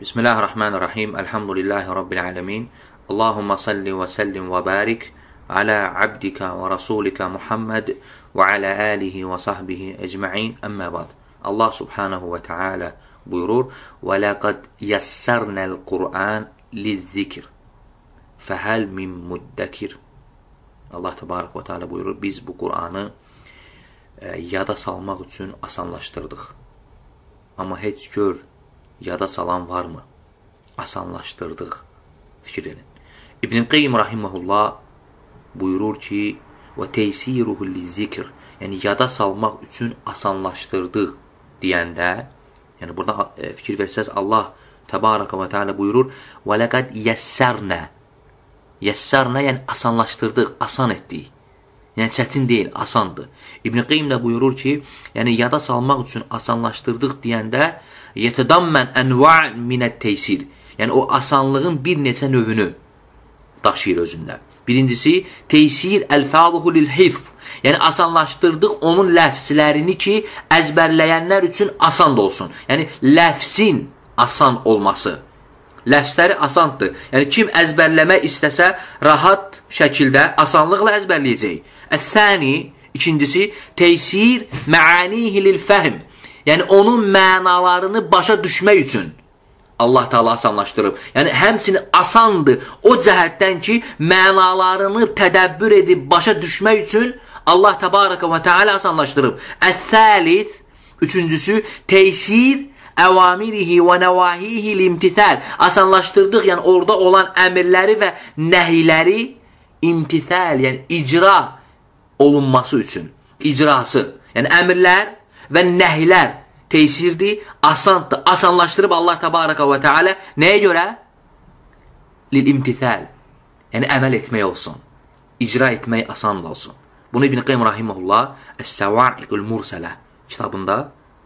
بسم الله الرحمن الرحيم الحمد لله رب العالمين اللهم صل وسلم وبارك على عبدك ورسولك محمد وعلى آله وصحبه أجمعين أما بعد الله سبحانه وتعالى بيرور وَلَقَدْ يَسَّرْنَا الْقُرْآنَ لِلذِّكِرِ فَهَلْ مِنْ مُدَّكِرِ الله تبارك وتعالى بيرور buyurur بقرآن bu Kur'an'ı e, yada salmak için asanlaştırdık ama yada salan varmı? Asanlaşdırdıq. Fikir edin. İbn Qayyim rahimehullah buyurur ki: "Və teysiruhu lizikr" yəni yada salmaq üçün asanlaşdırdıq deyəndə, yəni burada e, fikir versəz Allah təbaraka və təala buyurur: "Və laqad yessərnə" Yessərnə yəni asanlaşdırdıq, asan etdik. Yəni çətin deyil, asandır. İbn Qeym də buyurur ki, yəni yada salmaq üçün asanlaşdırdıq deyəndə yetədammen enva' min't-teysir. Yəni o asanlığın bir neçə növünü daşıyır özündə. Birincisi, teysir əlfaduhu lil-hifz. Yəni asanlaşdırdıq onun ləfslərini ki, əzbərləyənlər üçün asan olsun. Yəni ləfsin asan olması. Ləfsləri asandır. Yəni, kim əzbərləmək istəsə, rahat şəkildə, asanlıqla əzbərləyəcək. Əs-səni, ikincisi, teysir məanihi lil-fəhm. Yəni, onun mənalarını başa düşmək üçün Allah Taala asanlaşdırıb. Yəni, həmçinin asandır o cəhətdən ki, mənalarını tədəbbür edib başa düşmək üçün Allah Təbarəkə və Teala asanlaşdırıb. Əs-səlis, üçüncüsü, teysir əvamirihi və nəvahihi limtithal. Asanlaşdırdıq, yəni orada olan əmirləri və nəhiləri imtithal, yəni icra olunması üçün, icrası. Yəni əmirlər və nəhilər teysirdir, asandır. Asanlaşdırıb Allah təbaraka və təala nəyə görə? Lil imtithal. Yəni əməl etmək olsun. İcra etmək asan olsun. Bunu İbn Qayyim rahimehullah Es-Səvaiqül Mursələ kitabında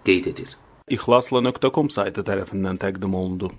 qeyd edir ixlasla.com saytı tərəfindən təqdim olundu.